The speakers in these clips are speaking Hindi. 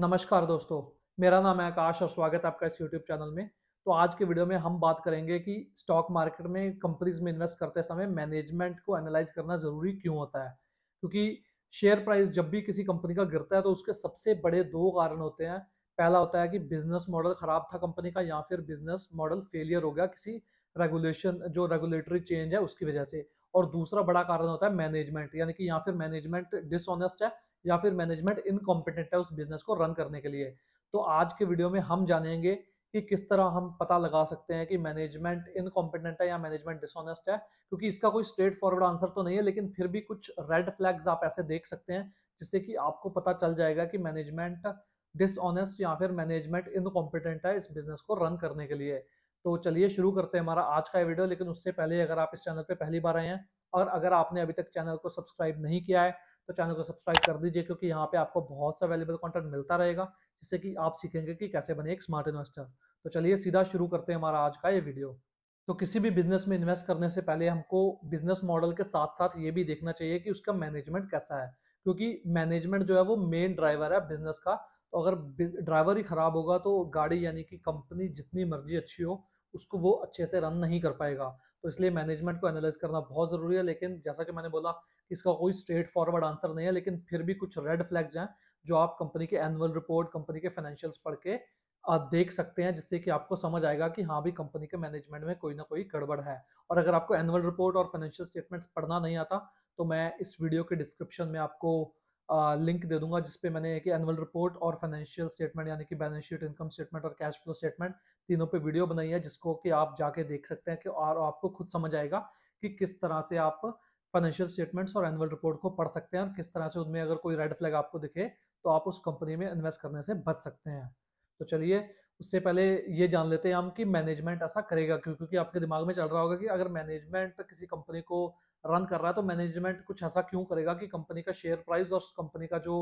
नमस्कार दोस्तों मेरा नाम है आकाश और स्वागत है आपका इस यूट्यूब चैनल में तो आज के वीडियो में हम बात करेंगे कि स्टॉक मार्केट में कंपनीज में इन्वेस्ट करते समय मैनेजमेंट को एनालाइज करना जरूरी क्यों होता है क्योंकि शेयर प्राइस जब भी किसी कंपनी का गिरता है तो उसके सबसे बड़े दो कारण होते हैं पहला होता है कि बिजनेस मॉडल खराब था कंपनी का या फिर बिजनेस मॉडल फेलियर हो गया किसी रेगुलेशन जो रेगुलेटरी चेंज है उसकी वजह से और दूसरा बड़ा कारण होता है मैनेजमेंट यानी कि या फिर मैनेजमेंट डिसऑनेस्ट है या फिर मैनेजमेंट इनकॉम्पिटेंट है उस बिजनेस को रन करने के लिए तो आज के वीडियो में हम जानेंगे कि किस तरह हम पता लगा सकते हैं कि मैनेजमेंट इनकॉम्पिटेंट है या मैनेजमेंट डिसऑनेस्ट है क्योंकि इसका कोई स्ट्रेट फॉरवर्ड आंसर तो नहीं है लेकिन फिर भी कुछ रेड फ्लैग्स आप ऐसे देख सकते हैं जिससे कि आपको पता चल जाएगा कि मैनेजमेंट डिसऑनेस्ट या फिर मैनेजमेंट इनकॉम्पिटेंट है इस बिजनेस को रन करने के लिए तो चलिए शुरू करते हैं हमारा आज का ये वीडियो लेकिन उससे पहले अगर आप इस चैनल पर पहली बार आए हैं और अगर आपने अभी तक चैनल को सब्सक्राइब नहीं किया है तो चैनल को सब्सक्राइब कर दीजिए क्योंकि यहाँ पे आपको बहुत सा वैल्यूबल कंटेंट मिलता रहेगा जिससे कि आप सीखेंगे कि कैसे बने एक स्मार्ट इन्वेस्टर तो चलिए सीधा शुरू करते हैं हमारा आज का ये वीडियो तो किसी भी बिजनेस में इन्वेस्ट करने से पहले हमको बिजनेस मॉडल के साथ साथ ये भी देखना चाहिए कि उसका मैनेजमेंट कैसा है क्योंकि मैनेजमेंट जो है वो मेन ड्राइवर है बिजनेस का तो अगर ड्राइवर ही खराब होगा तो गाड़ी यानी कि कंपनी जितनी मर्जी अच्छी हो उसको वो अच्छे से रन नहीं कर पाएगा तो इसलिए मैनेजमेंट को एनालाइज करना बहुत ज़रूरी है लेकिन जैसा कि मैंने बोला इसका कोई स्ट्रेट फॉरवर्ड आंसर नहीं है लेकिन फिर भी कुछ रेड फ्लैग हैं जो आप कंपनी के एनुअल रिपोर्ट कंपनी के फाइनेंशियल्स पढ़ के देख सकते हैं जिससे कि आपको समझ आएगा कि हाँ भी कंपनी के मैनेजमेंट में कोई ना कोई गड़बड़ है और अगर आपको एनुअल रिपोर्ट और फाइनेंशियल स्टेटमेंट्स पढ़ना नहीं आता तो मैं इस वीडियो के डिस्क्रिप्शन में आपको आ, लिंक दे दूंगा जिसपे मैंने एक एनुअल रिपोर्ट और फाइनेंशियल स्टेटमेंट यानी कि बैलेंस शीट इनकम स्टेटमेंट और कैश फ्लो स्टेटमेंट तीनों पे वीडियो बनाई है जिसको कि आप जाके देख सकते हैं कि और आपको खुद समझ आएगा कि किस तरह से आप फाइनेंशियल स्टेटमेंट्स और एनुअल रिपोर्ट को पढ़ सकते हैं और किस तरह से उनमें अगर कोई रेड फ्लैग आपको दिखे तो आप उस कंपनी में इन्वेस्ट करने से बच सकते हैं तो चलिए उससे पहले ये जान लेते हैं हम कि मैनेजमेंट ऐसा करेगा क्यों क्योंकि आपके दिमाग में चल रहा होगा कि अगर मैनेजमेंट किसी कंपनी को रन कर रहा है तो मैनेजमेंट कुछ ऐसा क्यों करेगा कि कंपनी का शेयर प्राइस और कंपनी का जो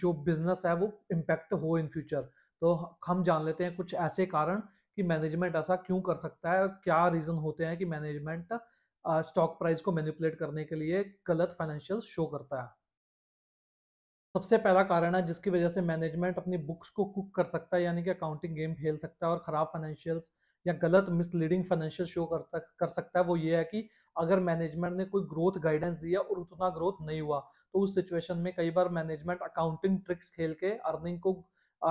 जो बिजनेस है वो इम्पैक्ट हो इन फ्यूचर तो हम जान लेते हैं कुछ ऐसे कारण कि मैनेजमेंट ऐसा क्यों कर सकता है क्या रीज़न होते हैं कि मैनेजमेंट स्टॉक प्राइस को मैनिपुलेट करने के लिए गलत फाइनेंशियल शो करता है सबसे पहला कारण है जिसकी वजह से मैनेजमेंट अपनी बुक्स को कुक कर सकता है यानी कि अकाउंटिंग गेम खेल सकता है और ख़राब फाइनेंशियल्स या गलत मिसलीडिंग फाइनेंशियल शो करता कर सकता है वो ये है कि अगर मैनेजमेंट ने कोई ग्रोथ गाइडेंस दिया और उतना ग्रोथ नहीं हुआ तो उस सिचुएशन में कई बार मैनेजमेंट अकाउंटिंग ट्रिक्स खेल के अर्निंग को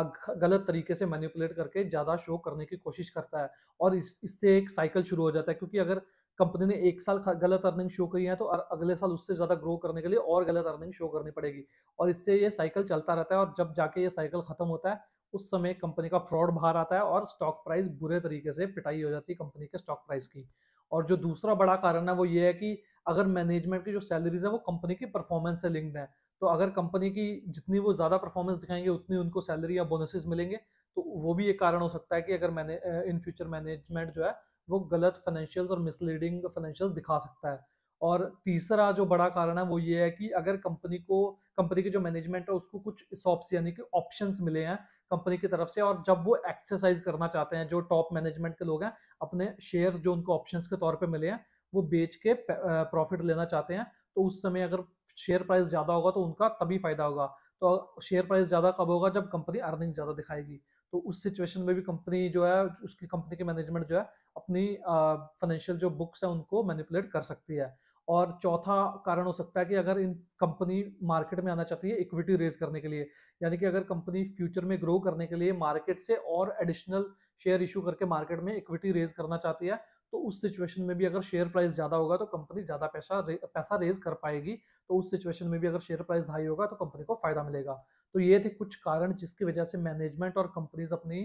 गलत तरीके से मैनिपुलेट करके ज़्यादा शो करने की कोशिश करता है और इस इससे एक साइकिल शुरू हो जाता है क्योंकि अगर कंपनी ने एक साल गलत अर्निंग शो की है तो अगले साल उससे ज़्यादा ग्रो करने के लिए और गलत अर्निंग शो करनी पड़ेगी और इससे ये साइकिल चलता रहता है और जब जाके ये साइकिल ख़त्म होता है उस समय कंपनी का फ्रॉड बाहर आता है और स्टॉक प्राइस बुरे तरीके से पिटाई हो जाती है कंपनी के स्टॉक प्राइस की और जो दूसरा बड़ा कारण है वो ये है कि अगर मैनेजमेंट की जो सैलरीज है वो कंपनी की परफॉर्मेंस से लिंक्ड है तो अगर कंपनी की जितनी वो ज़्यादा परफॉर्मेंस दिखाएंगे उतनी उनको सैलरी या बोनसेस मिलेंगे तो वो भी एक कारण हो सकता है कि अगर मैंने इन फ्यूचर मैनेजमेंट जो है वो गलत फाइनेंशियल्स और मिसलीडिंग फाइनेंशियल्स दिखा सकता है और तीसरा जो बड़ा कारण है वो ये है कि अगर कंपनी को कंपनी की जो मैनेजमेंट है उसको कुछ सॉप्स यानी कि ऑप्शंस मिले हैं कंपनी की तरफ से और जब वो एक्सरसाइज करना चाहते हैं जो टॉप मैनेजमेंट के लोग हैं अपने शेयर्स जो उनको ऑप्शंस के तौर पे मिले हैं वो बेच के प्रॉफिट लेना चाहते हैं तो उस समय अगर शेयर प्राइस ज़्यादा होगा तो उनका तभी फायदा होगा तो शेयर प्राइस ज़्यादा कब होगा जब कंपनी अर्निंग ज़्यादा दिखाएगी तो उस सिचुएशन में भी कंपनी जो है उसकी कंपनी के मैनेजमेंट जो है अपनी फाइनेंशियल जो बुक्स है उनको मैनिपुलेट कर सकती है और चौथा कारण हो सकता है कि अगर इन कंपनी मार्केट में आना चाहती है इक्विटी रेज करने के लिए यानी कि अगर कंपनी फ्यूचर में ग्रो करने के लिए मार्केट से और एडिशनल शेयर इशू करके मार्केट में इक्विटी रेज करना चाहती है तो उस सिचुएशन में भी अगर शेयर प्राइस ज़्यादा होगा तो कंपनी ज़्यादा पैसा रे, पैसा रेज कर पाएगी तो उस सिचुएशन में भी अगर शेयर प्राइस हाई होगा तो कंपनी को फ़ायदा मिलेगा तो ये थे कुछ कारण जिसकी वजह से मैनेजमेंट और कंपनीज अपनी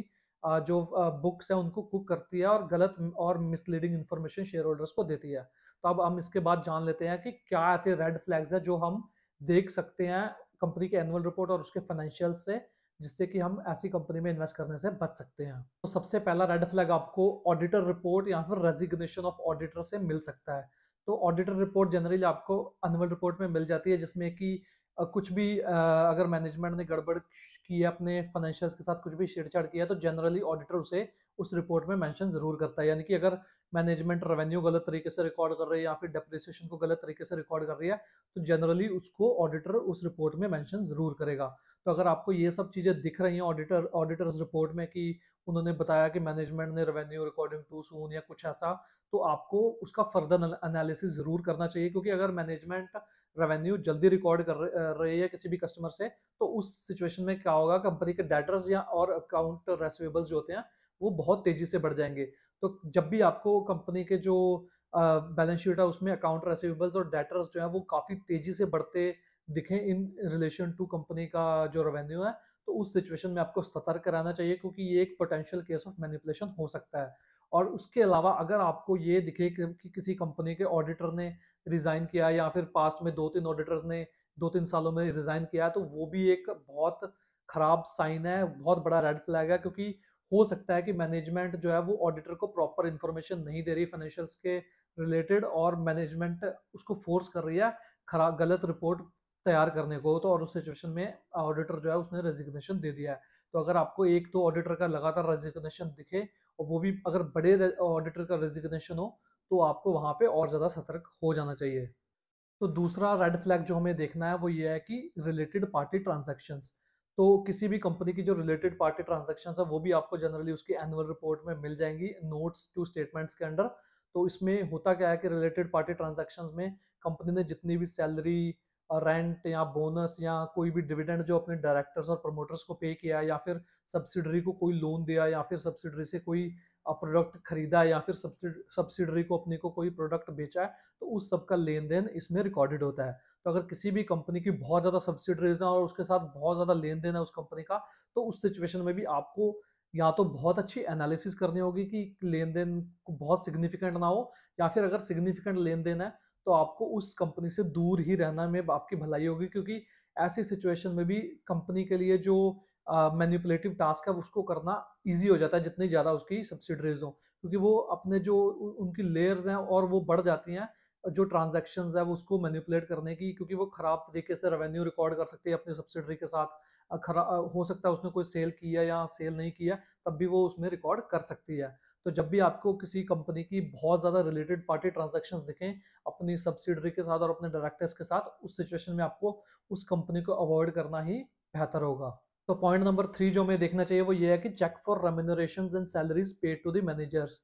जो बुक्स हैं उनको कुक करती है और गलत और मिसलीडिंग इन्फॉर्मेशन शेयर होल्डर्स को देती है तो अब हम इसके बाद जान लेते हैं कि क्या ऐसे रेड फ्लैग्स है जो हम देख सकते हैं कंपनी के एनुअल रिपोर्ट और उसके फाइनेंशियल से जिससे कि हम ऐसी कंपनी में इन्वेस्ट करने से बच सकते हैं तो सबसे पहला रेड फ्लैग आपको ऑडिटर रिपोर्ट या फिर रेजिग्नेशन ऑफ ऑडिटर से मिल सकता है तो ऑडिटर रिपोर्ट जनरली आपको एनुअल रिपोर्ट में मिल जाती है जिसमें कि कुछ भी अगर मैनेजमेंट ने गड़बड़ की है अपने फाइनेंशियल्स के साथ कुछ भी छेड़छाड़ किया है तो जनरली ऑडिटर उसे उस रिपोर्ट में मेंशन जरूर करता है यानी कि अगर मैनेजमेंट रेवेन्यू गलत तरीके से रिकॉर्ड कर रही है या फिर डेप्रिसिएशन को गलत तरीके से रिकॉर्ड कर रही है तो जनरली उसको ऑडिटर उस रिपोर्ट में मैंशन जरूर करेगा तो अगर आपको ये सब चीज़ें दिख रही हैं ऑडिटर ऑडिटर्स रिपोर्ट में कि उन्होंने बताया कि मैनेजमेंट ने रेवेन्यू रिकॉर्डिंग टू सून या कुछ ऐसा तो आपको उसका फर्दर एनालिसिस ज़रूर करना चाहिए क्योंकि अगर मैनेजमेंट रेवेन्यू जल्दी रिकॉर्ड कर रही है किसी भी कस्टमर से तो उस सिचुएशन में क्या होगा कंपनी के डेटर्स या और अकाउंट रेसिवेबल्स जो होते हैं वो बहुत तेज़ी से बढ़ जाएंगे तो जब भी आपको कंपनी के जो बैलेंस शीट है उसमें अकाउंट रेसिवेबल्स और डेटर्स जो है वो काफ़ी तेज़ी से बढ़ते दिखें इन रिलेशन टू कंपनी का जो रेवेन्यू है तो उस सिचुएशन में आपको सतर्क कराना चाहिए क्योंकि ये एक पोटेंशियल केस ऑफ मैनिपुलेशन हो सकता है और उसके अलावा अगर आपको ये दिखे कि, कि किसी कंपनी के ऑडिटर ने रिज़ाइन किया या फिर पास्ट में दो तीन ऑडिटर्स ने दो तीन सालों में रिज़ाइन किया तो वो भी एक बहुत खराब साइन है बहुत बड़ा रेड फ्लैग है क्योंकि हो सकता है कि मैनेजमेंट जो है वो ऑडिटर को प्रॉपर इन्फॉर्मेशन नहीं दे रही फाइनेंशियल्स के रिलेटेड और मैनेजमेंट उसको फोर्स कर रही है खराब गलत रिपोर्ट तैयार करने को तो और उस सिचुएशन में ऑडिटर जो है उसने रेजिग्नेशन दे दिया है तो अगर आपको एक दो तो ऑडिटर का लगातार रेजिग्नेशन दिखे और वो भी अगर बड़े ऑडिटर का रेजिग्नेशन हो तो आपको वहाँ पे और ज़्यादा सतर्क हो जाना चाहिए तो दूसरा रेड फ्लैग जो हमें देखना है वो ये है कि रिलेटेड पार्टी ट्रांजेक्शन्स तो किसी भी कंपनी की जो रिलेटेड पार्टी ट्रांजेक्शन है वो भी आपको जनरली उसकी एनुअल रिपोर्ट में मिल जाएंगी नोट्स टू स्टेटमेंट्स के अंडर तो इसमें होता क्या है कि रिलेटेड पार्टी ट्रांजेक्शन में कंपनी ने जितनी भी सैलरी रेंट या बोनस या कोई भी डिविडेंड जो अपने डायरेक्टर्स और प्रमोटर्स को पे किया या फिर सब्सिडरी को कोई लोन दिया या फिर सब्सिडरी से कोई प्रोडक्ट खरीदा या फिर सब्सिडरी को अपने को कोई प्रोडक्ट बेचा है तो उस सब का लेन देन इसमें रिकॉर्डेड होता है तो अगर किसी भी कंपनी की बहुत ज़्यादा सब्सिडरीज हैं और उसके साथ बहुत ज़्यादा लेन देन है उस कंपनी का तो उस सिचुएशन में भी आपको या तो बहुत अच्छी एनालिसिस करनी होगी कि लेन देन बहुत सिग्निफिकेंट ना हो या फिर अगर सिग्निफिकेंट लेन देन है तो आपको उस कंपनी से दूर ही रहना में आपकी भलाई होगी क्योंकि ऐसी सिचुएशन में भी कंपनी के लिए जो मैनिपुलेटिव टास्क है उसको करना इजी हो जाता है जितनी ज़्यादा उसकी सब्सिडरीज हों क्योंकि वो अपने जो उनकी लेयर्स हैं और वो बढ़ जाती हैं जो ट्रांजेक्शन है वो उसको मैनिपुलेट करने की क्योंकि वो ख़राब तरीके से रेवेन्यू रिकॉर्ड कर सकती है अपनी सब्सिडरी के साथ खरा हो सकता है उसने कोई सेल किया या सेल नहीं किया तब भी वो उसमें रिकॉर्ड कर सकती है तो जब भी आपको किसी कंपनी की बहुत ज़्यादा रिलेटेड पार्टी ट्रांजेक्शन दिखें अपनी सब्सिडरी के साथ और अपने डायरेक्टर्स के साथ उस सिचुएशन में आपको उस कंपनी को अवॉइड करना ही बेहतर होगा तो पॉइंट नंबर थ्री जो हमें देखना चाहिए वो ये है कि check for remuneration and salaries paid to the managers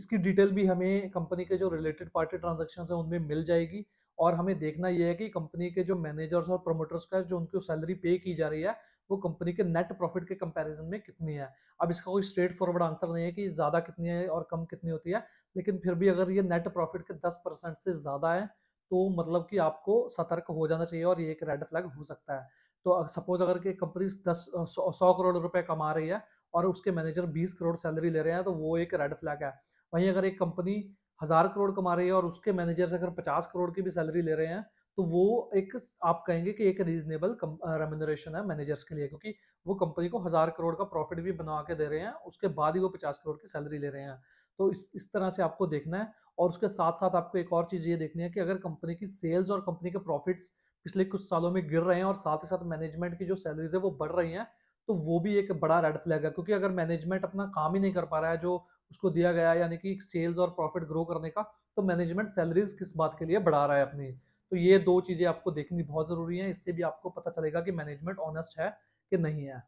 इसकी डिटेल भी हमें कंपनी के जो रिलेटेड पार्टी ट्रांजेक्शन है उनमें मिल जाएगी और हमें देखना यह है कि कंपनी के जो मैनेजर्स और प्रमोटर्स का जो उनकी सैलरी पे की जा रही है वो कंपनी के नेट प्रॉफिट के कंपैरिजन में कितनी है अब इसका कोई स्ट्रेट फॉरवर्ड आंसर नहीं है कि ज़्यादा कितनी है और कम कितनी होती है लेकिन फिर भी अगर ये नेट प्रॉफिट के दस परसेंट से ज़्यादा है तो मतलब कि आपको सतर्क हो जाना चाहिए और ये एक रेड फ्लैग हो सकता है तो सपोज अगर कि कंपनी दस सौ करोड़ रुपये कमा रही है और उसके मैनेजर बीस करोड़ सैलरी ले रहे हैं तो वो एक रेड फ्लैग है वहीं अगर एक कंपनी हज़ार करोड़ कमा रही है और उसके मैनेजर से अगर पचास करोड़ की भी सैलरी ले रहे हैं तो वो एक आप कहेंगे कि एक रीजनेबल रेमिनरेशन है मैनेजर्स के लिए क्योंकि वो कंपनी को हज़ार करोड़ का प्रॉफिट भी बना के दे रहे हैं उसके बाद ही वो पचास करोड़ की सैलरी ले रहे हैं तो इस इस तरह से आपको देखना है और उसके साथ साथ आपको एक और चीज़ ये देखनी है कि अगर कंपनी की सेल्स और कंपनी के प्रॉफिट्स पिछले कुछ सालों में गिर रहे हैं और साथ ही साथ मैनेजमेंट की जो सैलरीज है वो बढ़ रही हैं तो वो भी एक बड़ा रेड फ्लैग है क्योंकि अगर मैनेजमेंट अपना काम ही नहीं कर पा रहा है जो उसको दिया गया यानी कि सेल्स और प्रॉफिट ग्रो करने का तो मैनेजमेंट सैलरीज किस बात के लिए बढ़ा रहा है अपनी तो ये दो चीज़ें आपको देखनी बहुत ज़रूरी है इससे भी आपको पता चलेगा कि मैनेजमेंट ऑनेस्ट है कि नहीं है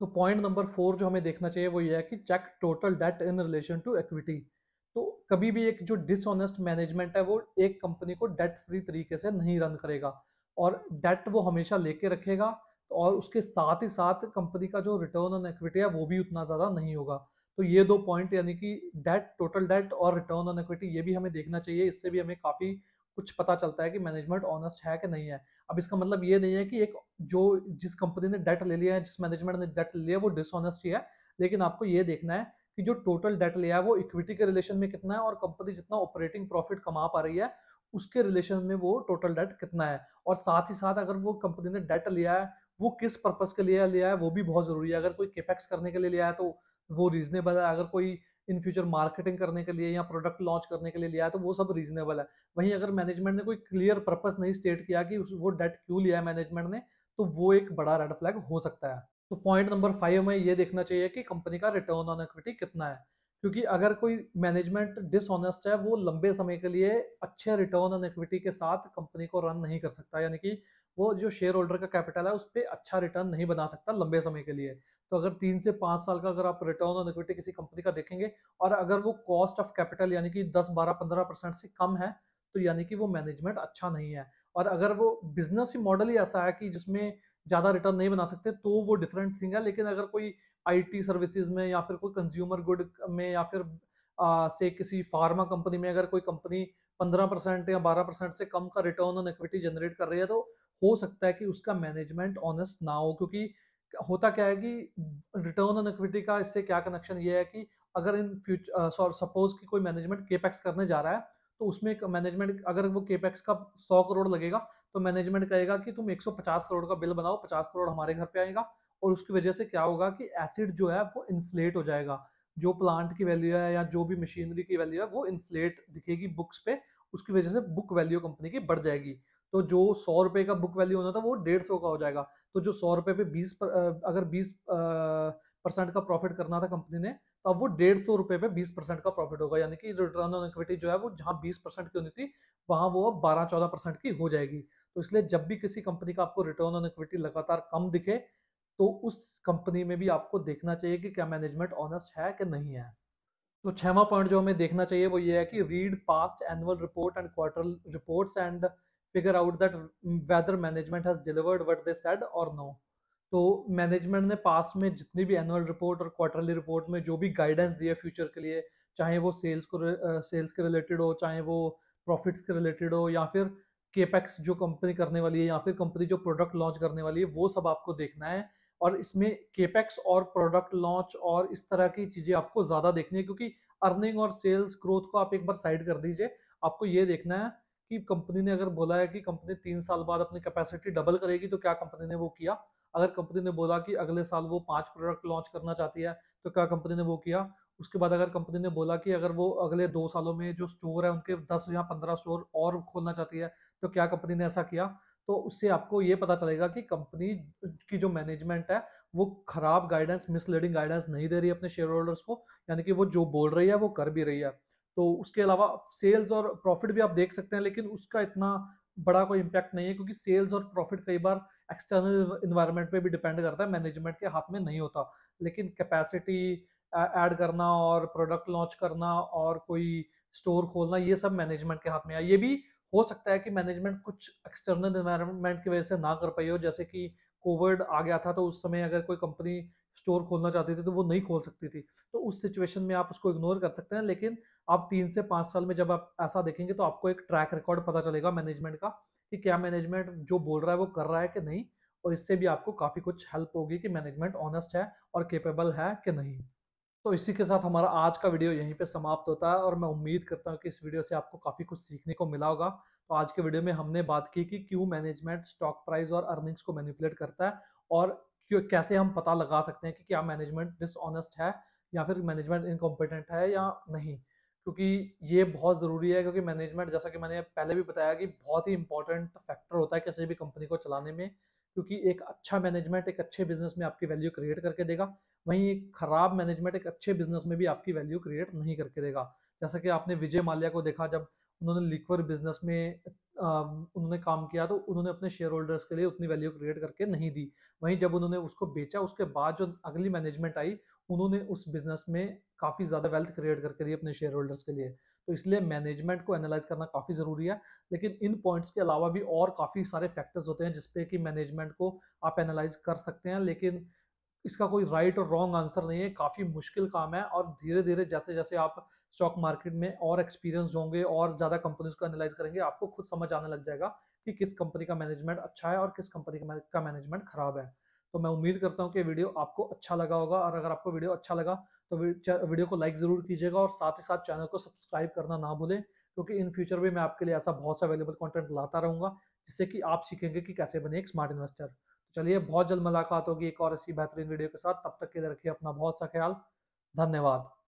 तो पॉइंट नंबर फोर जो हमें देखना चाहिए वो ये है कि check total debt in relation to equity तो कभी भी एक जो डिसऑनेस्ट मैनेजमेंट है वो एक कंपनी को डेट फ्री तरीके से नहीं रन करेगा और डेट वो हमेशा लेके रखेगा और उसके साथ ही साथ कंपनी का जो रिटर्न ऑन इक्विटी है वो भी उतना ज़्यादा नहीं होगा तो ये दो पॉइंट यानी कि डेट टोटल डेट और रिटर्न ऑन इक्विटी ये भी हमें देखना चाहिए इससे भी हमें काफ़ी कुछ पता चलता है कि मैनेजमेंट ऑनेस्ट है कि नहीं है अब इसका मतलब ये नहीं है कि एक जो जिस कंपनी ने डेट ले लिया है जिस मैनेजमेंट ने डेट लिया है वो डिसऑनेस्ट ही है लेकिन आपको ये देखना है कि जो टोटल डेट लिया है वो इक्विटी के रिलेशन में कितना है और कंपनी जितना ऑपरेटिंग प्रॉफिट कमा पा रही है उसके रिलेशन में वो टोटल डेट कितना है और साथ ही साथ अगर वो कंपनी ने डेट लिया है वो किस पर्पज के लिए लिया है वो भी बहुत जरूरी है अगर कोई केपेक्स करने के लिए लिया है तो वो रीजनेबल है अगर कोई इन फ्यूचर मार्केटिंग करने के लिए या प्रोडक्ट लॉन्च करने के लिए लिया है तो वो सब रीजनेबल है वहीं अगर मैनेजमेंट ने कोई क्लियर पर्पज नहीं स्टेट किया कि वो डेट क्यों लिया है मैनेजमेंट ने तो वो एक बड़ा रेड फ्लैग हो सकता है तो पॉइंट नंबर फाइव में ये देखना चाहिए कि कंपनी का रिटर्न ऑन इक्विटी कितना है क्योंकि अगर कोई मैनेजमेंट डिसऑनेस्ट है वो लंबे समय के लिए अच्छे रिटर्न ऑन इक्विटी के साथ कंपनी को रन नहीं कर सकता यानी कि वो जो शेयर होल्डर का कैपिटल है उस पर अच्छा रिटर्न नहीं बना सकता लंबे समय के लिए तो अगर तीन से पाँच साल का अगर आप रिटर्न ऑन इक्विटी किसी कंपनी का देखेंगे और अगर वो कॉस्ट ऑफ कैपिटल यानी कि दस बारह पंद्रह परसेंट से कम है तो यानी कि वो मैनेजमेंट अच्छा नहीं है और अगर वो बिजनेस ही मॉडल ही ऐसा है कि जिसमें ज़्यादा रिटर्न नहीं बना सकते तो वो डिफरेंट थिंग है लेकिन अगर कोई आईटी सर्विसेज में या फिर कोई कंज्यूमर गुड में या फिर आ, से किसी फार्मा कंपनी में अगर कोई कंपनी पंद्रह परसेंट या बारह परसेंट से कम का रिटर्न ऑन इक्विटी जनरेट कर रही है तो हो सकता है कि उसका मैनेजमेंट ऑनेस्ट ना हो क्योंकि होता क्या है कि रिटर्न ऑन इक्विटी का इससे क्या कनेक्शन ये है कि अगर इन फ्यूचर सपोज कि कोई मैनेजमेंट केपैक्स करने जा रहा है तो उसमें मैनेजमेंट अगर वो केपैक्स का सौ करोड़ लगेगा तो मैनेजमेंट कहेगा कि तुम 150 करोड़ का बिल बनाओ 50 करोड़ हमारे घर पे आएगा और उसकी वजह से क्या होगा कि एसिड जो है वो इन्फ्लेट हो जाएगा जो प्लांट की वैल्यू है या जो भी मशीनरी की वैल्यू है वो इन्फ्लेट दिखेगी बुक्स पे उसकी वजह से बुक वैल्यू कंपनी की बढ़ जाएगी तो जो सौ रुपए का बुक वैल्यू होना था वो डेढ़ सौ का हो जाएगा तो जो सौ रुपए पे बीस अगर बीस परसेंट का प्रॉफिट करना था कंपनी ने तो अब वो डेढ़ सौ रुपए पे बीस परसेंट का प्रॉफिट होगा यानी कि रिटर्न ऑन इक्विटी जो है वो जहाँ बीस परसेंट की होनी थी वहाँ वो अब बारह चौदह परसेंट की हो जाएगी तो इसलिए जब भी किसी कंपनी का आपको रिटर्न ऑन इक्विटी लगातार कम दिखे तो उस कंपनी में भी आपको देखना चाहिए कि क्या मैनेजमेंट ऑनेस्ट है कि नहीं है तो छवा पॉइंट जो हमें देखना चाहिए वो ये है कि read past annual report and quarter reports and figure out that whether management has delivered what they said और नो तो मैनेजमेंट ने पास में जितनी भी एनुअल रिपोर्ट और क्वार्टरली रिपोर्ट में जो भी गाइडेंस दिया है फ्यूचर के लिए चाहे वो सेल्स को सेल्स के रिलेटेड हो चाहे वो प्रॉफिट्स के रिलेटेड हो या फिर केपेक्स जो कंपनी करने वाली है या फिर कंपनी जो प्रोडक्ट लॉन्च करने वाली है वो सब आपको देखना है और इसमें केपेक्स और प्रोडक्ट लॉन्च और इस तरह की चीज़ें आपको ज़्यादा देखनी है क्योंकि अर्निंग और सेल्स ग्रोथ को आप एक बार साइड कर दीजिए आपको ये देखना है कि कंपनी ने अगर बोला है कि कंपनी तीन साल बाद अपनी कैपेसिटी डबल करेगी तो क्या कंपनी ने वो किया अगर कंपनी ने बोला कि अगले साल वो पांच प्रोडक्ट लॉन्च करना चाहती है तो क्या कंपनी ने वो किया उसके बाद अगर कंपनी ने बोला कि अगर वो अगले दो सालों में जो स्टोर है उनके दस या पंद्रह स्टोर और खोलना चाहती है तो क्या कंपनी ने ऐसा किया तो उससे आपको ये पता चलेगा कि कंपनी की जो मैनेजमेंट है वो खराब गाइडेंस मिसलीडिंग गाइडेंस नहीं दे रही है अपने शेयर होल्डर्स को यानी कि वो जो बोल रही है वो कर भी रही है तो उसके अलावा सेल्स और प्रॉफिट भी आप देख सकते हैं लेकिन उसका इतना बड़ा कोई इम्पैक्ट नहीं है क्योंकि सेल्स और प्रॉफिट कई बार एक्सटर्नल इन्वायरमेंट पे भी डिपेंड करता है मैनेजमेंट के हाथ में नहीं होता लेकिन कैपेसिटी ऐड करना और प्रोडक्ट लॉन्च करना और कोई स्टोर खोलना ये सब मैनेजमेंट के हाथ में है ये भी हो सकता है कि मैनेजमेंट कुछ एक्सटर्नल इन्वायरमेंट की वजह से ना कर पाई हो जैसे कि कोविड आ गया था तो उस समय अगर कोई कंपनी स्टोर खोलना चाहती थी तो वो नहीं खोल सकती थी तो उस सिचुएशन में आप उसको इग्नोर कर सकते हैं लेकिन आप तीन से पाँच साल में जब आप ऐसा देखेंगे तो आपको एक ट्रैक रिकॉर्ड पता चलेगा मैनेजमेंट का कि क्या मैनेजमेंट जो बोल रहा है वो कर रहा है कि नहीं और इससे भी आपको काफ़ी कुछ हेल्प होगी कि मैनेजमेंट ऑनेस्ट है और केपेबल है कि नहीं तो इसी के साथ हमारा आज का वीडियो यहीं पे समाप्त होता है और मैं उम्मीद करता हूँ कि इस वीडियो से आपको काफ़ी कुछ सीखने को मिला होगा तो आज के वीडियो में हमने बात की कि क्यों मैनेजमेंट स्टॉक प्राइस और अर्निंग्स को मैनिपुलेट करता है और क्यों कैसे हम पता लगा सकते हैं कि क्या मैनेजमेंट डिसऑनेस्ट है या फिर मैनेजमेंट इनकॉम्पिटेंट है या नहीं क्योंकि ये बहुत ज़रूरी है क्योंकि मैनेजमेंट जैसा कि मैंने पहले भी बताया कि बहुत ही इंपॉर्टेंट फैक्टर होता है किसी भी कंपनी को चलाने में क्योंकि एक अच्छा मैनेजमेंट एक अच्छे बिजनेस में आपकी वैल्यू क्रिएट करके देगा वहीं एक खराब मैनेजमेंट एक अच्छे बिजनेस में भी आपकी वैल्यू क्रिएट नहीं करके देगा जैसा कि आपने विजय माल्या को देखा जब उन्होंने लिक्वर बिजनेस में उन्होंने काम किया तो उन्होंने अपने शेयर होल्डर्स के लिए उतनी वैल्यू क्रिएट करके नहीं दी वहीं जब उन्होंने उसको बेचा उसके बाद जो अगली मैनेजमेंट आई उन्होंने उस बिजनेस में काफ़ी ज़्यादा वेल्थ क्रिएट करके दी अपने शेयर होल्डर्स के लिए तो इसलिए मैनेजमेंट को एनालाइज करना काफ़ी ज़रूरी है लेकिन इन पॉइंट्स के अलावा भी और काफ़ी सारे फैक्टर्स होते हैं जिसपे कि मैनेजमेंट को आप एनालाइज कर सकते हैं लेकिन इसका कोई राइट और रॉन्ग आंसर नहीं है काफ़ी मुश्किल काम है और धीरे धीरे जैसे जैसे आप स्टॉक मार्केट में और एक्सपीरियंस होंगे और ज़्यादा कंपनीज को एनालाइज करेंगे आपको खुद समझ आने लग जाएगा कि किस कंपनी का मैनेजमेंट अच्छा है और किस कंपनी का मैनेजमेंट खराब है तो मैं उम्मीद करता हूँ कि वीडियो आपको अच्छा लगा होगा और अगर आपको वीडियो अच्छा लगा तो वीडियो को लाइक ज़रूर कीजिएगा और साथ ही साथ चैनल को सब्सक्राइब करना ना भूलें क्योंकि इन फ्यूचर भी मैं आपके लिए ऐसा बहुत सा अवेलेबल कंटेंट लाता रहूँगा जिससे कि आप सीखेंगे कि कैसे बने एक स्मार्ट इन्वेस्टर तो चलिए बहुत जल्द मुलाकात होगी एक और ऐसी बेहतरीन वीडियो के साथ तब तक के लिए रखिए अपना बहुत सा ख्याल धन्यवाद